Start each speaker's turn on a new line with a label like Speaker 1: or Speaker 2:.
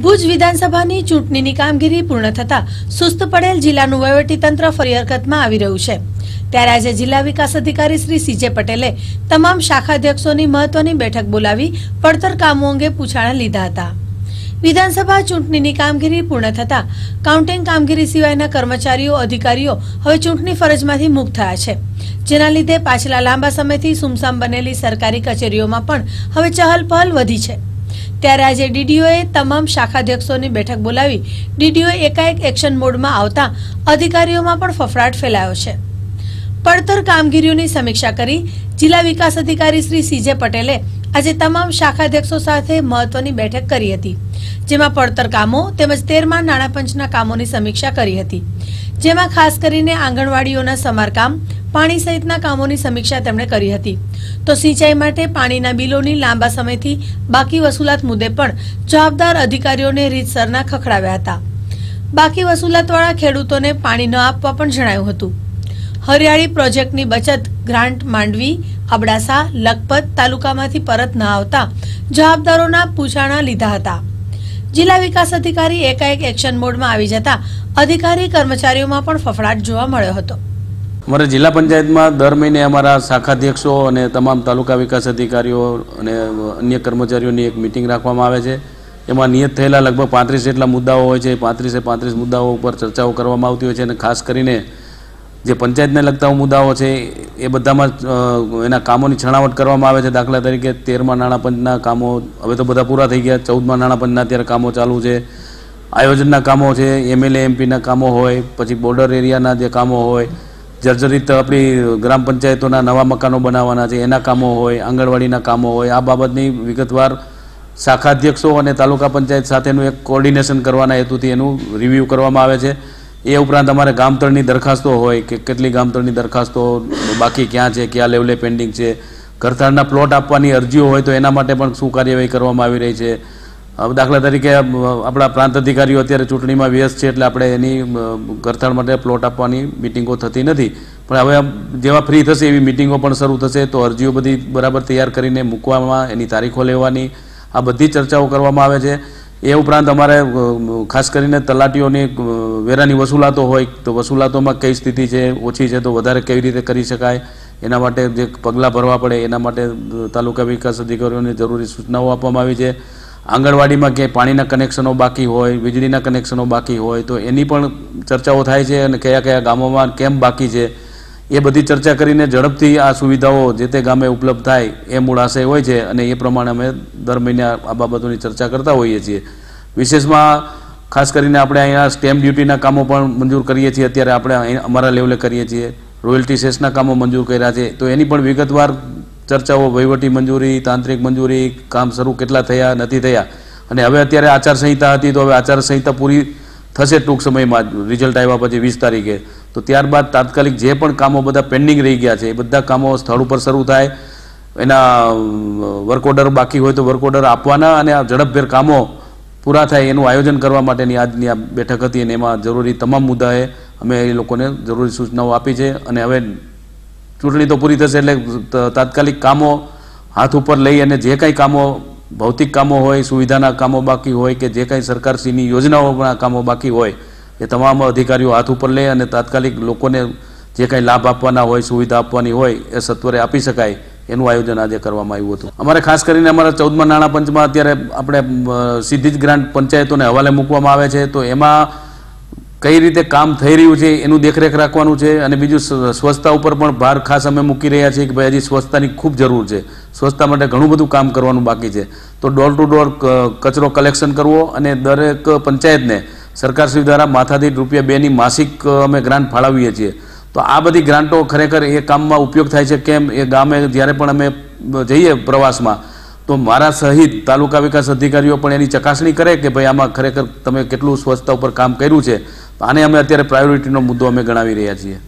Speaker 1: ભુજ વિધાનસભાની ચૂંટણીની કામગીરી પૂર્ણ થતાં સુસ્ત પડેલ જિલ્લાનું વહીવટીતંત્ર ફરી હરકતમાં આવી રહ્યું છે ત્યારે આજે જિલ્લા વિકાસ અધિકારી શ્રી સીજે પટેલે તમામ શાખા અધ્યક્ષોની મહત્વની બેઠક બોલાવી પડતર કામો અંગે પૂછાણા લીધા હતા વિધાનસભા ચૂંટણીની કામગીરી પૂર્ણ થતા કાઉન્ટિંગ કામગીરી સિવાયના કર્મચારીઓ અધિકારીઓ હવે ચૂંટણી ફરજમાંથી મુક્ત થયા છે જેના લીધે પાછલા લાંબા સમયથી સુમસામ બનેલી સરકારી કચેરીઓમાં પણ હવે ચહલ પહલ વધી છે ત્યારે આજે ડીડીઓએ તમામ શાખાધ્યક્ષોની બેઠક બોલાવી ડીડીઓ એકાએક એક્શન મોડમાં આવતા અધિકારીઓમાં પણ ફફડાટ ફેલાયો છે પડતર કામગીરીઓની સમીક્ષા કરી જિલ્લા વિકાસ અધિકારી શ્રી સીજે પટેલે આજે તમામ શાખાધ્યક્ષો સાથે મહત્વની બેઠક કરી હતી જેમાં પડતર કામો તેમજ તેરમાં નાણાપંચના કામોની સમીક્ષા કરી હતી જેમાં ખાસ કરીને આંગણવાડીઓના સમારકામ પાણી સહિતના કામોની સમીક્ષા તેમણે કરી હતી તો સિંચાઈ માટે પાણીના બિલોની લાંબા સમયથી બાકી વસૂલાત મુદ્દે પણ જવાબદાર અધિકારીઓને રીતસરના ખખડાવ્યા હતા બાકી વસૂલાતવાળા ખેડૂતોને પાણી ન આપવા પણ જણાયું હતું હરિયાળી પ્રોજેક્ટની બચત ગ્રાન્ટ માંડવી અબડાસા લખપત તાલુકામાંથી પરત ન આવતા જવાબદારોના પૂછાણા લીધા હતા જિલ્લા વિકાસ અધિકારી એકાએક એક્શન મોડમાં આવી જતા અધિકારી કર્મચારીઓમાં પણ ફફડાટ જોવા મળ્યો હતો
Speaker 2: અમારે જિલ્લા પંચાયતમાં દર મહિને અમારા શાખાધ્યક્ષો અને તમામ તાલુકા વિકાસ અધિકારીઓ અને અન્ય કર્મચારીઓની એક મિટિંગ રાખવામાં આવે છે એમાં નિયત થયેલા લગભગ પાંત્રીસ જેટલા મુદ્દાઓ હોય છે પાંત્રીસે પાંત્રીસ મુદ્દાઓ ઉપર ચર્ચાઓ કરવામાં આવતી હોય છે અને ખાસ કરીને જે પંચાયતને લગતા મુદ્દાઓ છે એ બધામાં એના કામોની છણાવટ કરવામાં આવે છે દાખલા તરીકે તેરમાં નાણાપંચના કામો હવે તો બધા પૂરા થઈ ગયા ચૌદમાં નાણાપંચના અત્યારે કામો ચાલુ છે આયોજનના કામો છે એમએલએ એમપીના કામો હોય પછી બોર્ડર એરિયાના જે કામો હોય જર્જરિત આપણી ગ્રામ પંચાયતોના નવા મકાનો બનાવવાના છે એના કામો હોય આંગણવાડીના કામો હોય આ બાબતની વિગતવાર શાખા અધ્યક્ષો અને તાલુકા પંચાયત સાથેનું એક કોર્ડિનેશન કરવાના હેતુથી એનું રિવ્યૂ કરવામાં આવે છે એ ઉપરાંત અમારે ગામતળની દરખાસ્તો હોય કે કેટલી ગામતળની દરખાસ્તો બાકી ક્યાં છે ક્યાં લેવલે પેન્ડિંગ છે ઘરથાળના પ્લોટ આપવાની અરજીઓ હોય તો એના માટે પણ શું કાર્યવાહી કરવામાં આવી રહી છે દાખલા તરીકે આપણા પ્રાંત અધિકારીઓ અત્યારે ચૂંટણીમાં વ્યસ્ત છે એટલે આપણે એની કરતાળ માટે પ્લોટ આપવાની મિટિંગો થતી નથી પણ હવે જેવા ફ્રી થશે એવી મિટિંગો પણ શરૂ થશે તો અરજીઓ બધી બરાબર તૈયાર કરીને મૂકવામાં એની તારીખો લેવાની આ બધી ચર્ચાઓ કરવામાં આવે છે એ ઉપરાંત અમારે ખાસ કરીને તલાટીઓની વેરાની વસૂલાતો હોય તો વસૂલાતોમાં કઈ સ્થિતિ છે ઓછી છે તો વધારે કેવી રીતે કરી શકાય એના માટે જે પગલાં ભરવા પડે એના માટે તાલુકા વિકાસ અધિકારીઓને જરૂરી સૂચનાઓ આપવામાં આવી છે આંગણવાડીમાં ક્યાંય પાણીના કનેક્શનો બાકી હોય વીજળીના કનેક્શનો બાકી હોય તો એની પણ ચર્ચાઓ થાય છે અને કયા કયા ગામોમાં કેમ બાકી છે એ બધી ચર્ચા કરીને ઝડપથી આ સુવિધાઓ જે તે ગામે ઉપલબ્ધ થાય એ મૂળ આશય હોય છે અને એ પ્રમાણે અમે દર મહિને આ બાબતોની ચર્ચા કરતા હોઈએ છીએ વિશેષમાં ખાસ કરીને આપણે અહીંયા સ્ટેમ્પ ડ્યુટીના કામો પણ મંજૂર કરીએ છીએ અત્યારે આપણે અમારા લેવલે કરીએ છીએ રોયલ્ટી સેસના કામો મંજૂર કર્યા છે તો એની પણ વિગતવાર ચર્ચાઓ વહીવટી મંજૂરી તાંત્રિક મંજૂરી કામ શરૂ કેટલા થયા નથી થયા અને હવે અત્યારે આચારસંહિતા હતી તો હવે આચારસંહિતા પૂરી થશે ટૂંક સમયમાં જ રિઝલ્ટ આવ્યા પછી વીસ તારીખે તો ત્યારબાદ તાત્કાલિક જે પણ કામો બધા પેન્ડિંગ રહી ગયા છે એ બધા કામો સ્થળ ઉપર શરૂ થાય એના વર્ક ઓર્ડર બાકી હોય તો વર્ક ઓર્ડર આપવાના અને આ ઝડપભેર કામો પૂરા થાય એનું આયોજન કરવા માટેની આજની આ બેઠક હતી અને એમાં જરૂરી તમામ મુદ્દાએ અમે એ લોકોને જરૂરી સૂચનાઓ આપી છે અને હવે ચૂંટણી તો પૂરી થશે એટલે તાત્કાલિક કામો હાથ ઉપર લઈ અને જે કાંઈ કામો ભૌતિક કામો હોય સુવિધાના કામો બાકી હોય કે જે કાંઈ સરકારશ્રીની યોજનાઓના કામો બાકી હોય એ તમામ અધિકારીઓ હાથ ઉપર લે અને તાત્કાલિક લોકોને જે કાંઈ લાભ આપવાના હોય સુવિધા આપવાની હોય એ સત્વરે આપી શકાય એનું આયોજન આજે કરવામાં આવ્યું હતું અમારે ખાસ કરીને અમારા ચૌદમા નાણાં પંચમાં અત્યારે આપણે સીધી જ ગ્રાન્ટ પંચાયતોને હવાલે મૂકવામાં આવે છે તો એમાં કઈ રીતે કામ થઈ રહ્યું છે એનું દેખરેખ રાખવાનું છે અને બીજું સ્વચ્છતા ઉપર પણ ભાર ખાસ અમે મૂકી રહ્યા છીએ કે ભાઈ હજી સ્વચ્છતાની ખૂબ જરૂર છે સ્વચ્છતા માટે ઘણું બધું કામ કરવાનું બાકી છે તો ડોર ટુ ડોર કચરો કલેક્શન કરવો અને દરેક પંચાયતને સરકારશ્રી દ્વારા માથાદીઠ રૂપિયા બેની માસિક અમે ગ્રાન્ટ ફાળવીએ છીએ તો આ બધી ગ્રાન્ટો ખરેખર એ કામમાં ઉપયોગ થાય છે કેમ એ ગામે જ્યારે પણ અમે જઈએ પ્રવાસમાં તો મારા સહિત તાલુકા વિકાસ અધિકારીઓ પણ એની ચકાસણી કરે કે ભાઈ આમાં ખરેખર તમે કેટલું સ્વચ્છતા ઉપર કામ કર્યું છે આને અમે અત્યારે પ્રાયોરિટીનો મુદ્દો અમે ગણાવી રહ્યા છીએ